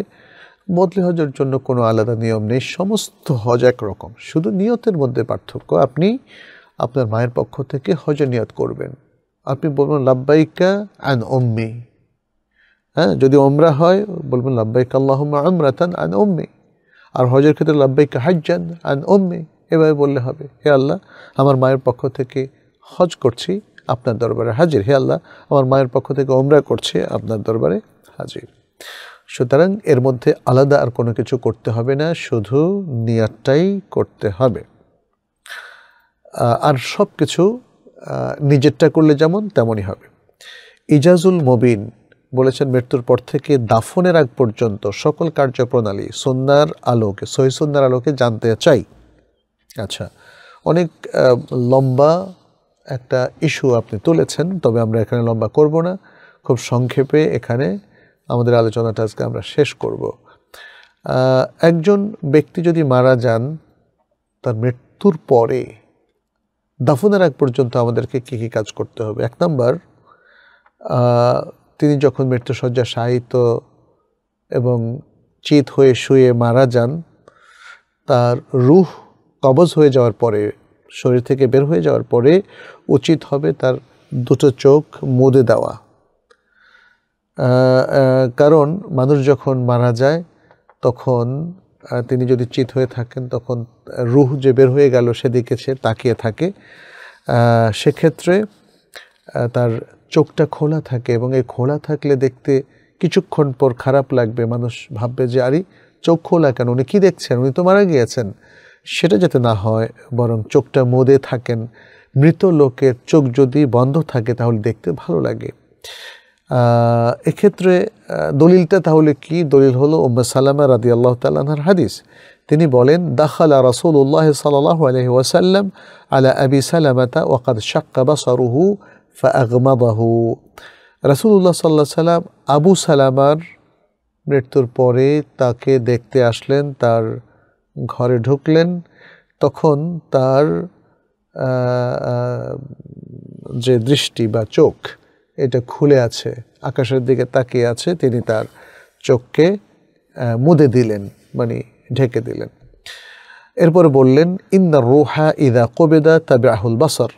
বদলি হজের জন্য কোনো আলাদা নিয়ম নেই সমস্ত হজ একরকম শুধু নিয়তের মধ্যে পার্থক্য আপনি আপনার মায়ের পক্ষ থেকে হজে নিয়ত করবেন আপনি বলবেন লাভবাইকা অ্যান্ড অম্মি হ্যাঁ যদি ওমরা হয় বলবেন লাব্বাইক আল্লাহমা আমরাতান আন ওম্মে আর হজের ক্ষেত্রে লাব্বাইক হাজান আন ওম্মে এভাবে বললে হবে হে আল্লাহ আমার মায়ের পক্ষ থেকে হজ করছি আপনার দরবারে হাজির হে আল্লাহ আমার মায়ের পক্ষ থেকে ওমরা করছে আপনার দরবারে হাজির সুতরাং এর মধ্যে আলাদা আর কোনো কিছু করতে হবে না শুধু নিয়ারটাই করতে হবে আর সব কিছু নিজেরটা করলে যেমন তেমনই হবে ইজাজুল মবিন বলেছেন মৃত্যুর পর থেকে দাফনের আগ পর্যন্ত সকল কার্যপ্রণালী সন্ন্যার আলোকে সহি সন্ন্যার আলোকে জানতে চাই আচ্ছা অনেক লম্বা একটা ইস্যু আপনি তুলেছেন তবে আমরা এখানে লম্বা করব না খুব সংক্ষেপে এখানে আমাদের আলোচনাটা আজকে আমরা শেষ করব একজন ব্যক্তি যদি মারা যান তার মৃত্যুর পরে দাফনের আগ পর্যন্ত আমাদেরকে কী কী কাজ করতে হবে এক নাম্বার তিনি যখন মৃত্যুসজ্জা সাহিত্য এবং চিত হয়ে শুয়ে মারা যান তার রুহ কবজ হয়ে যাওয়ার পরে শরীর থেকে বের হয়ে যাওয়ার পরে উচিত হবে তার দুটো চোখ মুদে দেওয়া কারণ মানুষ যখন মারা যায় তখন তিনি যদি চিত হয়ে থাকেন তখন রুহ যে বের হয়ে গেল সেদিকে সে তাকিয়ে থাকে সেক্ষেত্রে তার চোখটা খোলা থাকে এবং এই খোলা থাকলে দেখতে কিছুক্ষণ পর খারাপ লাগবে মানুষ ভাববে যে আরে চোখ খোলা কেন উনি কী দেখছেন উনি তো মারা গিয়েছেন সেটা যাতে না হয় বরং চোখটা মোদে থাকেন মৃত লোকের চোখ যদি বন্ধ থাকে তাহলে দেখতে ভালো লাগে এক্ষেত্রে দলিলটা তাহলে কি দলিল হলো উম্মা সালামা রাদি আল্লাহ তালাহার হাদিস তিনি বলেন দাখালা রাসুল্লাহ সাল্লাহ আলহি ওয়াসাল্লাম আলা আবি সালামাতা ওয়াকাদ শাক্কা বা সরুহু ফাগমাদাহু রাসুল্লাহ সাল্লাহ সাল্লাম আবু সালামার মৃত্যুর পরে তাকে দেখতে আসলেন তার ঘরে ঢুকলেন তখন তার যে দৃষ্টি বা চোখ এটা খুলে আছে আকাশের দিকে তাকিয়ে আছে তিনি তার চোখকে মুদে দিলেন মানে ঢেকে দিলেন এরপর বললেন ইন্দা রোহা ইদা কবেদা তাবে আহুল বাসর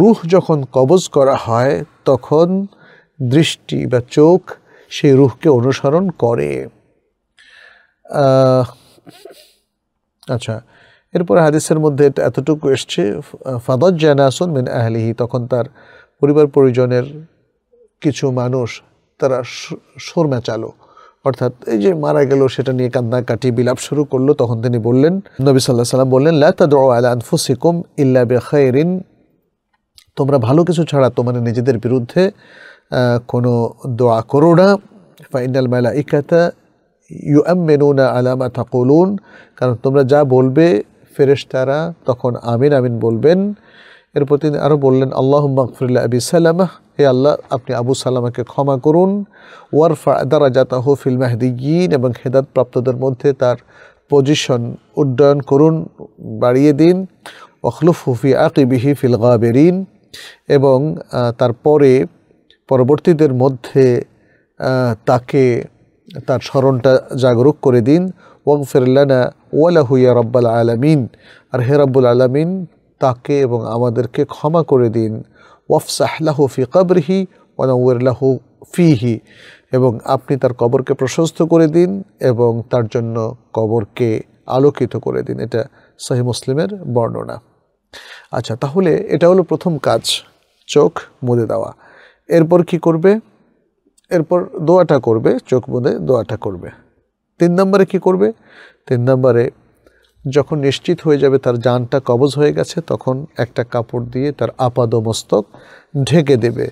রুহ যখন কবজ করা হয় তখন দৃষ্টি বা চোখ সেই রুহকে অনুসরণ করে আচ্ছা এরপর হাদিসের মধ্যে এতটুকু এসছে ফাদর জানাসুন মিন আহলিহি তখন তার পরিবার পরিজনের কিছু মানুষ তারা সোর চালো অর্থাৎ এই যে মারা গেল সেটা নিয়ে কান্নাকাটি বিলাপ শুরু করলো তখন তিনি বললেন নবী সাল্লাহ সাল্লাম বললেন লা আলা আনফুসিকুম ইল্লা বেখাইরিন তোমরা ভালো কিছু ছাড়া তোমাদের নিজেদের বিরুদ্ধে কোনো দোয়া করো না ফাইনাল মেলা ইকাতা ইউ এম মেনুনা আলামা থাকুন কারণ তোমরা যা বলবে ফেরেশতারা তখন আমিন আমিন বলবেন এরপর তিনি আরও বললেন আল্লাহ মকফরুল্লা আবি সালামাহ হে আল্লাহ আপনি আবু সালামাকে ক্ষমা করুন ওয়ারফা দারাজাতাহ ফিল মাহদিগিন এবং প্রাপ্তদের মধ্যে তার পজিশন উড্ডয়ন করুন বাড়িয়ে দিন অখলুফ হুফি আকিবিহি ফিল গাবেরিন এবং তারপরে পরবর্তীদের মধ্যে তাকে তার স্মরণটা জাগরুক করে দিন ওয়াং ফেরলানা ওয়ালাহুয়া রব্বাল আলামিন আর হে রব্বুল আলামিন তাকে এবং আমাদেরকে ক্ষমা করে দিন ওয়াফসাহলাহু ফি কবরহি ওয়ানাউরলাহু ফিহি এবং আপনি তার কবরকে প্রশস্ত করে দিন এবং তার জন্য কবরকে আলোকিত করে দিন এটা সহি মুসলিমের বর্ণনা আচ্ছা তাহলে এটা হলো প্রথম কাজ চোখ মুদে দেওয়া এরপর কি করবে এরপর দোয়াটা করবে চোখ মুদে দোয়াটা করবে তিন নম্বরে কি করবে তিন নম্বরে যখন নিশ্চিত হয়ে যাবে তার যানটা কবজ হয়ে গেছে তখন একটা কাপড় দিয়ে তার আপাদ মস্তক ঢেকে দেবে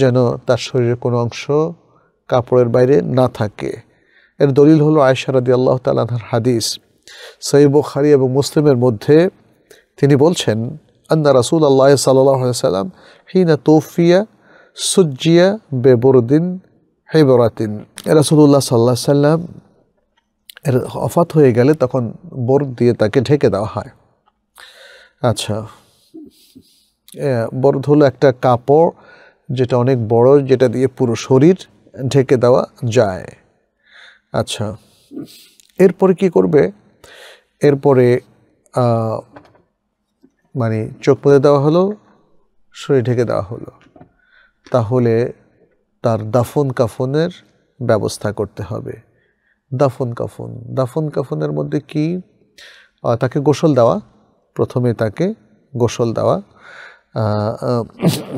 যেন তার শরীরের কোনো অংশ কাপড়ের বাইরে না থাকে এর দলিল হলো আয়সারাদি আল্লাহ তালাহার হাদিস সৈব খারি এবং মুসলিমের মধ্যে তিনি বলছেন আন্না রাসুল আল্লাহ সাল্লাম হিনা তৌফিয়া সুজ্জিয়া বেবরদিন হেবরাতিন রাসুল্লাহ সাল্লাহ সাল্লাম এর অফাত হয়ে গেলে তখন বোর দিয়ে তাকে ঢেকে দেওয়া হয় আচ্ছা বরদ হলো একটা কাপড় যেটা অনেক বড় যেটা দিয়ে পুরো শরীর ঢেকে দেওয়া যায় আচ্ছা এরপরে কি করবে এরপরে মানে চোখ মুদে দেওয়া হলো শরীর ঢেকে দেওয়া হলো তাহলে তার দাফন কাফনের ব্যবস্থা করতে হবে দাফন কাফন দাফন কাফনের মধ্যে কি তাকে গোসল দেওয়া প্রথমে তাকে গোসল দেওয়া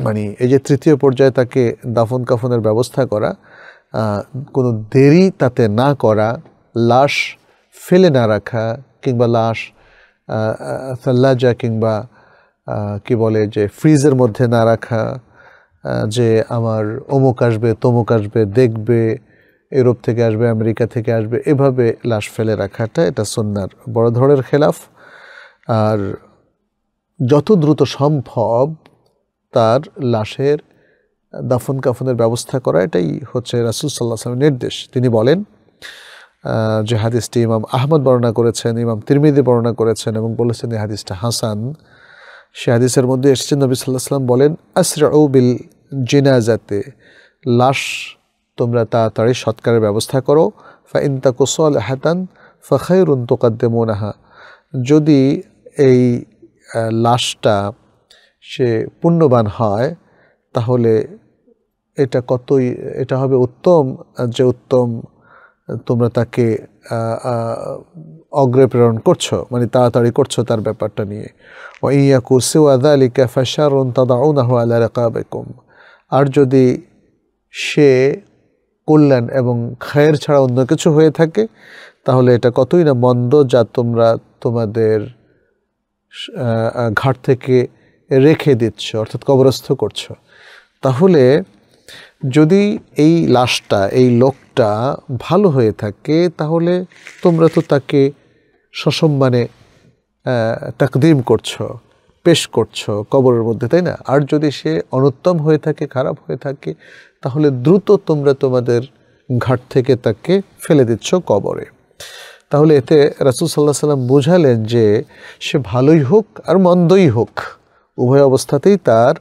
মানে এই যে তৃতীয় পর্যায়ে তাকে দাফন কাফনের ব্যবস্থা করা কোনো দেরি তাতে না করা লাশ ফেলে না রাখা কিংবা লাশ সাল্লাজা কিংবা কি বলে যে ফ্রিজের মধ্যে না রাখা যে আমার অমুক আসবে তমুক আসবে দেখবে ইউরোপ থেকে আসবে আমেরিকা থেকে আসবে এভাবে লাশ ফেলে রাখাটা এটা সন্ন্যার বড় ধরনের খেলাফ আর যত দ্রুত সম্ভব তার লাশের দাফন কাফনের ব্যবস্থা করা এটাই হচ্ছে রাসুল সাল্লাহ সালামের নির্দেশ তিনি বলেন যে হাদিসটি ইমাম আহমদ বর্ণনা করেছেন ইমাম তিরমিদি বর্ণনা করেছেন এবং বলেছেন এই হাদিসটা হাসান সে হাদিসের মধ্যে এসেছেন নবী সাল্লাহ সাল্লাম বলেন আসরাউ বিল জিনাজাতে লাশ তোমরা তাড়াতাড়ি সৎকারের ব্যবস্থা করো ফা ইন্তা কুসল হাতান ফাখাইরুন মোনাহা যদি এই লাশটা সে পুণ্যবান হয় তাহলে এটা কতই এটা হবে উত্তম যে উত্তম তোমরা তাকে অগ্রে প্রেরণ করছো মানে তাড়াতাড়ি করছো তার ব্যাপারটা নিয়ে ও ইয়াকু সিওয়াদালিকা ফাশারুন তাদাউনাহু আল্লাহ রেকাবেকুম আর যদি সে কল্যাণ এবং খায়ের ছাড়া অন্য কিছু হয়ে থাকে তাহলে এটা কতই না মন্দ যা তোমরা তোমাদের ঘাট থেকে রেখে দিচ্ছ অর্থাৎ কবরস্থ করছো তাহলে যদি এই লাশটা এই লোক মানুষটা ভালো হয়ে থাকে তাহলে তোমরা তো তাকে সসম্মানে তাকদিম করছো পেশ করছো কবরের মধ্যে তাই না আর যদি সে অনুত্তম হয়ে থাকে খারাপ হয়ে থাকে তাহলে দ্রুত তোমরা তোমাদের ঘাট থেকে তাকে ফেলে দিচ্ছ কবরে তাহলে এতে রাসুল সাল্লাহ সাল্লাম বুঝালেন যে সে ভালোই হোক আর মন্দই হোক উভয় অবস্থাতেই তার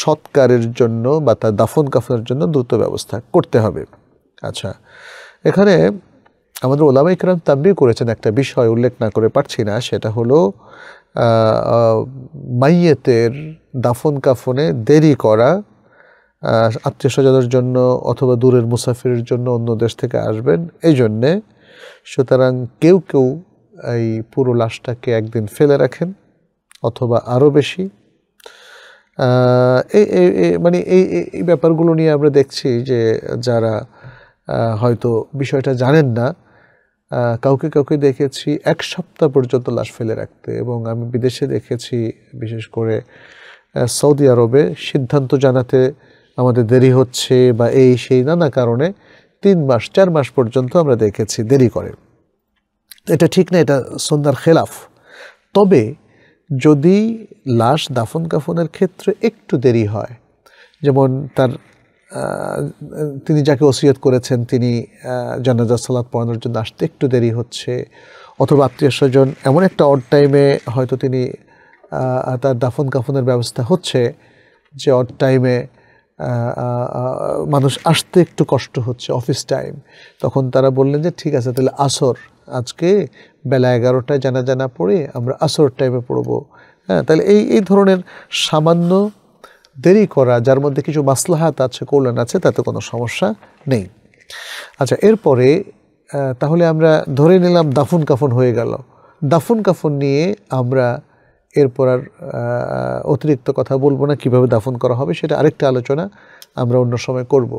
সৎকারের জন্য বা তার দাফন কাফনের জন্য দ্রুত ব্যবস্থা করতে হবে আচ্ছা এখানে আমাদের ওলামা ইকরাম তাব্বি করেছেন একটা বিষয় উল্লেখ না করে পারছি না সেটা হলো মাইয়েতের দাফন কাফনে দেরি করা আত্মীয় স্বজনের জন্য অথবা দূরের মুসাফিরের জন্য অন্য দেশ থেকে আসবেন এই জন্যে সুতরাং কেউ কেউ এই পুরো লাশটাকে একদিন ফেলে রাখেন অথবা আরও বেশি মানে এই মানে এই এই ব্যাপারগুলো নিয়ে আমরা দেখছি যে যারা হয়তো বিষয়টা জানেন না কাউকে কাউকে দেখেছি এক সপ্তাহ পর্যন্ত লাশ ফেলে রাখতে এবং আমি বিদেশে দেখেছি বিশেষ করে সৌদি আরবে সিদ্ধান্ত জানাতে আমাদের দেরি হচ্ছে বা এই সেই নানা কারণে তিন মাস চার মাস পর্যন্ত আমরা দেখেছি দেরি করে এটা ঠিক না এটা সন্ধ্যার খেলাফ তবে যদি লাশ দাফন কাফনের ক্ষেত্রে একটু দেরি হয় যেমন তার তিনি যাকে ওসিয়ত করেছেন তিনি জানাজা সালাত পড়ানোর জন্য আসতে একটু দেরি হচ্ছে অথবা আত্মীয় স্বজন এমন একটা অড টাইমে হয়তো তিনি তার দাফন কাফনের ব্যবস্থা হচ্ছে যে অড টাইমে মানুষ আসতে একটু কষ্ট হচ্ছে অফিস টাইম তখন তারা বললেন যে ঠিক আছে তাহলে আসর আজকে বেলা এগারোটায় জানা জানা পড়ে আমরা আসর টাইমে পড়বো হ্যাঁ তাহলে এই এই ধরনের সামান্য দেরি করা যার মধ্যে কিছু মাসলাহাত আছে কল্যাণ আছে তাতে কোনো সমস্যা নেই আচ্ছা এরপরে তাহলে আমরা ধরে নিলাম দাফন কাফন হয়ে গেল দাফন কাফন নিয়ে আমরা এরপর আর অতিরিক্ত কথা বলবো না কিভাবে দাফন করা হবে সেটা আরেকটা আলোচনা আমরা অন্য সময় করব।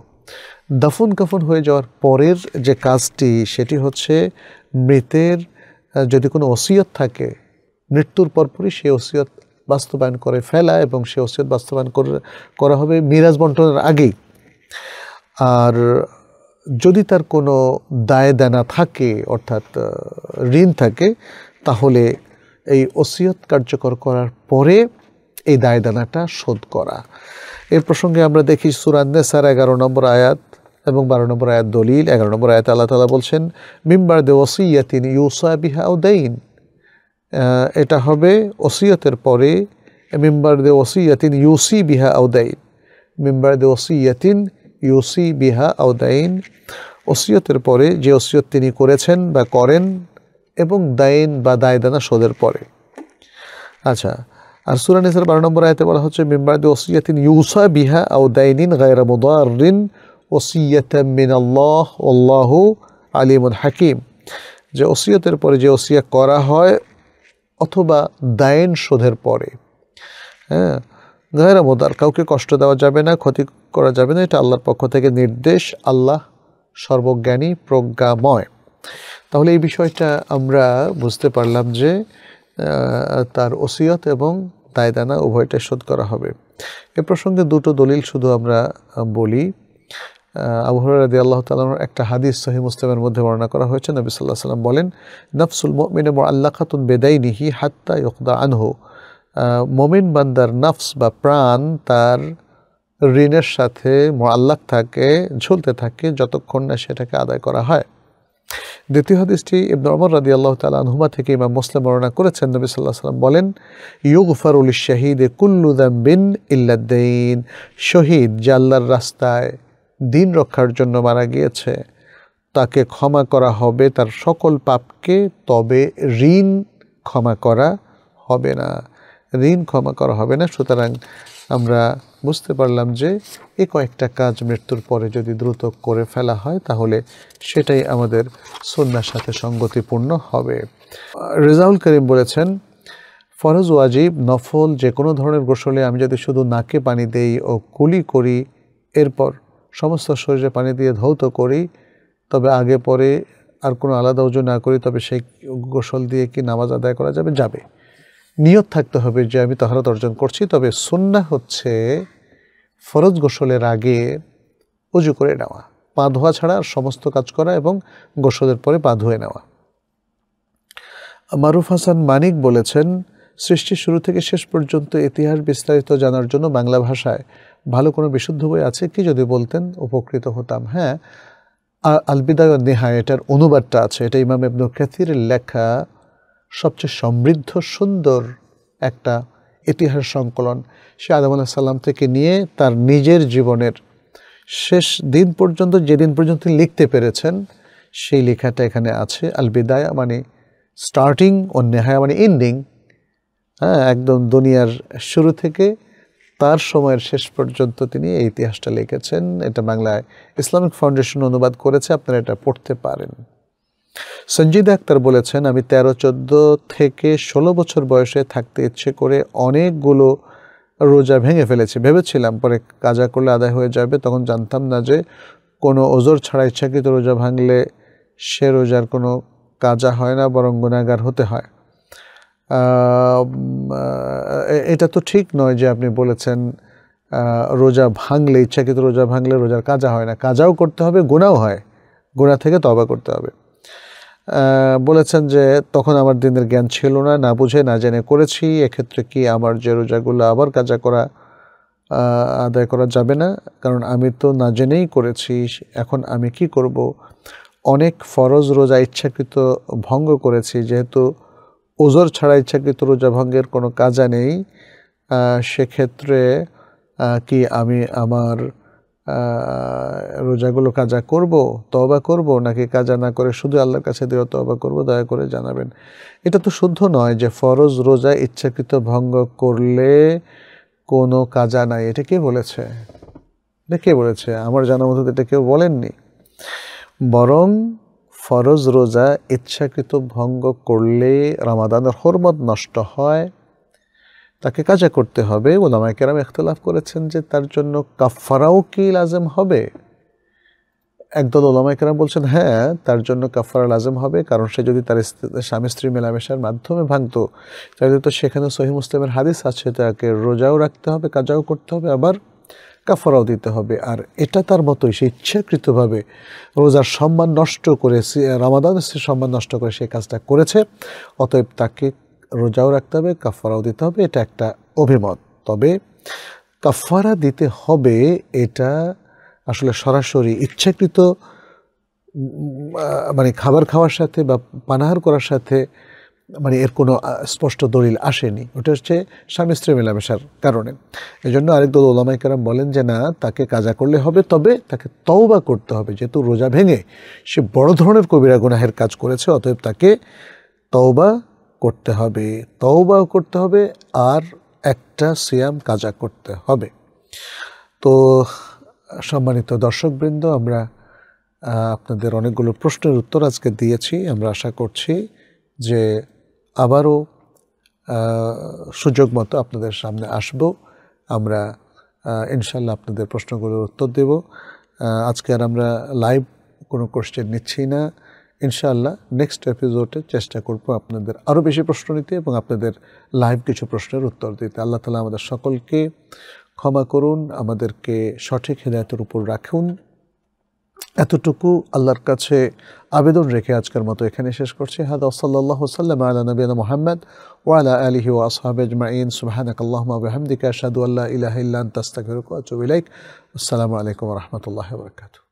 দাফন কাফন হয়ে যাওয়ার পরের যে কাজটি সেটি হচ্ছে মৃতের যদি কোনো ওসিয়ত থাকে মৃত্যুর পরপরই সেই ওসিয়ত বাস্তবায়ন করে ফেলা এবং সে ওসিয়ত বাস্তবায়ন করা হবে মিরাজ বন্টনের আগেই আর যদি তার কোনো দায় দেনা থাকে অর্থাৎ ঋণ থাকে তাহলে এই ওসিয়ত কার্যকর করার পরে এই দায় দেনাটা শোধ করা এর প্রসঙ্গে আমরা দেখি সুরান্নে স্যার এগারো নম্বর আয়াত এবং বারো নম্বর আয়াত দলিল এগারো নম্বর আয়াত আল্লাহ তালা বলছেন মিম্বার দে ওসিয়া তিনি ইউসা বিহা ও দেইন এটা হবে ওসিয়তের পরে মিম্বার দে ওসিয়তিন ইউসি বিহা আউদাইন মিম্বার দে ওসিয়তিন ইউসি বিহা আউদাইন ওসিয়তের পরে যে ওসিয়ত তিনি করেছেন বা করেন এবং দাইন বা দায়দানা শোধের পরে আচ্ছা আর সুরানিসের বারো নম্বর আয়তে বলা হচ্ছে মেম্বার দে ওসিয়তিন ইউসা বিহা আউদাইনিন গায়রা মুদারিন ওসিয়াত মিন আল্লাহ আল্লাহ আলিমুল হাকিম যে ওসিয়তের পরে যে ওসিয়া করা হয় অথবা দায়েন শোধের পরে হ্যাঁ গায়রা মোদার কাউকে কষ্ট দেওয়া যাবে না ক্ষতি করা যাবে না এটা আল্লাহর পক্ষ থেকে নির্দেশ আল্লাহ সর্বজ্ঞানী প্রজ্ঞাময় তাহলে এই বিষয়টা আমরা বুঝতে পারলাম যে তার ওসিয়ত এবং দায়দানা উভয়টাই শোধ করা হবে এ প্রসঙ্গে দুটো দলিল শুধু আমরা বলি আবহর রদি আল্লাহ তালার একটা হাদিস সহি মুসলিমের মধ্যে বর্ণনা করা হয়েছে নবী সাল্লাহ সাল্লাম বলেন নফসুল মমিনে আল্লাহ খাতুন বেদাইনিহি হাত্তা ইকদা আনহো মমিন বান্দার নফস বা প্রাণ তার ঋণের সাথে মোয়াল্লাক থাকে ঝুলতে থাকে যতক্ষণ না সেটাকে আদায় করা হয় দ্বিতীয় হাদিসটি ইবন অমর রাদি আল্লাহ তালা আনহুমা থেকে ইমাম মুসলিম বর্ণনা করেছেন নবী সাল্লাহ সাল্লাম বলেন ইউগফারুল শাহিদে কুল্লুদাম বিন ইল্লাদ্দিন শহীদ জাল্লার রাস্তায় দিন রক্ষার জন্য মারা গিয়েছে তাকে ক্ষমা করা হবে তার সকল পাপকে তবে ঋণ ক্ষমা করা হবে না ঋণ ক্ষমা করা হবে না সুতরাং আমরা বুঝতে পারলাম যে এ কয়েকটা কাজ মৃত্যুর পরে যদি দ্রুত করে ফেলা হয় তাহলে সেটাই আমাদের সন্ন্যার সাথে সঙ্গতিপূর্ণ হবে রেজাউল করিম বলেছেন ফরজ ওয়াজিব নফল যে কোনো ধরনের গোসলে আমি যদি শুধু নাকে পানি দেই ও কুলি করি এরপর সমস্ত শরীরে পানি দিয়ে ধৌত করি তবে আগে পরে আর কোনো আলাদা ওজন না করি তবে সেই গোসল দিয়ে কি নামাজ আদায় করা যাবে যাবে নিয়ত থাকতে হবে যে আমি তহারত অর্জন করছি তবে সুন্না হচ্ছে ফরজ গোসলের আগে উজু করে নেওয়া পা ধোয়া ছাড়া সমস্ত কাজ করা এবং গোসলের পরে পা ধুয়ে নেওয়া মারুফ হাসান মানিক বলেছেন সৃষ্টির শুরু থেকে শেষ পর্যন্ত ইতিহাস বিস্তারিত জানার জন্য বাংলা ভাষায় ভালো কোনো বিশুদ্ধ বই আছে কি যদি বলতেন উপকৃত হতাম হ্যাঁ আলবিদায় নেহা এটার অনুবাদটা আছে এটা ইমাম এবনু খ্যাতির লেখা সবচেয়ে সমৃদ্ধ সুন্দর একটা ইতিহাস সংকলন সে আদম আলাহ সাল্লাম থেকে নিয়ে তার নিজের জীবনের শেষ দিন পর্যন্ত যেদিন পর্যন্ত লিখতে পেরেছেন সেই লেখাটা এখানে আছে আলবিদায়া মানে স্টার্টিং ও নেহায়া মানে এন্ডিং হ্যাঁ একদম দুনিয়ার শুরু থেকে তার সময়ের শেষ পর্যন্ত তিনি এই ইতিহাসটা লিখেছেন এটা বাংলায় ইসলামিক ফাউন্ডেশন অনুবাদ করেছে আপনারা এটা পড়তে পারেন সঞ্জিদ আক্তার বলেছেন আমি তেরো চোদ্দ থেকে ষোলো বছর বয়সে থাকতে ইচ্ছে করে অনেকগুলো রোজা ভেঙে ফেলেছি ভেবেছিলাম পরে কাজা করলে আদায় হয়ে যাবে তখন জানতাম না যে কোনো ওজোর ছাড়া ইচ্ছাকৃত রোজা ভাঙলে সে রোজার কোনো কাজা হয় না বরং গুণাগার হতে হয় এটা তো ঠিক নয় যে আপনি বলেছেন রোজা ভাঙলে ইচ্ছাকৃত রোজা ভাঙলে রোজার কাজা হয় না কাজাও করতে হবে গোনাও হয় গোনা থেকে তবা করতে হবে বলেছেন যে তখন আমার দিনের জ্ঞান ছিল না না বুঝে না জেনে করেছি এক্ষেত্রে কি আমার যে রোজাগুলো আবার কাজা করা আদায় করা যাবে না কারণ আমি তো না জেনেই করেছি এখন আমি কি করব অনেক ফরজ রোজা ইচ্ছাকৃত ভঙ্গ করেছি যেহেতু ওজোর ছাড়া ইচ্ছাকৃত রোজা ভঙ্গের কোনো কাজা নেই সেক্ষেত্রে কি আমি আমার রোজাগুলো কাজা করব তবা করব নাকি কাজা না করে শুধু আল্লাহর কাছে দিয়ে তবা করব দয়া করে জানাবেন এটা তো শুদ্ধ নয় যে ফরজ রোজা ইচ্ছাকৃত ভঙ্গ করলে কোনো কাজা নাই এটা কে বলেছে এটা কে বলেছে আমার জানা মতো এটা কেউ বলেননি বরং ফরজ রোজা ইচ্ছাকৃত ভঙ্গ করলে রামাদানের হরমত নষ্ট হয় তাকে কাজা করতে হবে ওলামায় কেরাম এখতলাফ করেছেন যে তার জন্য কাফারাও কি লাজেম হবে একদল ওলামায় কেরাম বলছেন হ্যাঁ তার জন্য কাফারা লাজেম হবে কারণ সে যদি তার স্বামী স্ত্রী মেলামেশার মাধ্যমে ভাঙত তাহলে তো সেখানে সহি মুসলিমের হাদিস আছে তাকে রোজাও রাখতে হবে কাজাও করতে হবে আবার কাফরাও দিতে হবে আর এটা তার মতোই সে ইচ্ছাকৃতভাবে রোজার সম্মান নষ্ট করে রামাদান সম্মান নষ্ট করে সে কাজটা করেছে অতএব তাকে রোজাও রাখতে হবে কাফারাও দিতে হবে এটা একটা অভিমত তবে কাফারা দিতে হবে এটা আসলে সরাসরি ইচ্ছাকৃত মানে খাবার খাওয়ার সাথে বা পানাহার করার সাথে মানে এর কোনো স্পষ্ট দলিল আসেনি ওটা হচ্ছে স্বামী স্ত্রী মেলামেশার কারণে এই জন্য আরেক দল ওলামাই কারাম বলেন যে না তাকে কাজা করলে হবে তবে তাকে তওবা করতে হবে যেহেতু রোজা ভেঙে সে বড় ধরনের কবিরা গুনাহের কাজ করেছে অতএব তাকে তওবা করতে হবে তওবাও করতে হবে আর একটা সিয়াম কাজা করতে হবে তো সম্মানিত দর্শকবৃন্দ আমরা আপনাদের অনেকগুলো প্রশ্নের উত্তর আজকে দিয়েছি আমরা আশা করছি যে আবারও সুযোগ মতো আপনাদের সামনে আসব আমরা ইনশাল্লাহ আপনাদের প্রশ্নগুলোর উত্তর দেব আজকে আর আমরা লাইভ কোনো কোশ্চেন নিচ্ছি না ইনশাআল্লাহ নেক্সট এপিসোডে চেষ্টা করব আপনাদের আরও বেশি প্রশ্ন নিতে এবং আপনাদের লাইভ কিছু প্রশ্নের উত্তর দিতে আল্লাহ তালা আমাদের সকলকে ক্ষমা করুন আমাদেরকে সঠিক হৃদায়তের উপর রাখুন এতটুকু আল্লাহর কাছে আবেদন রেখে আজকের মতো এখানে শেষ করছি হাদা সাল্লাহ সাল্লাম আল্লাহ নবীন মোহাম্মদ ওয়ালা আলহি ওয়া আসহাবেজ মাঈন সুবাহানক সাদু আল্লাহ ইলাহ ইল্লান তাস্তাকিরুক আচুবিলাইক আসসালামু আলাইকুম রহমতুল্লাহ বরকাতু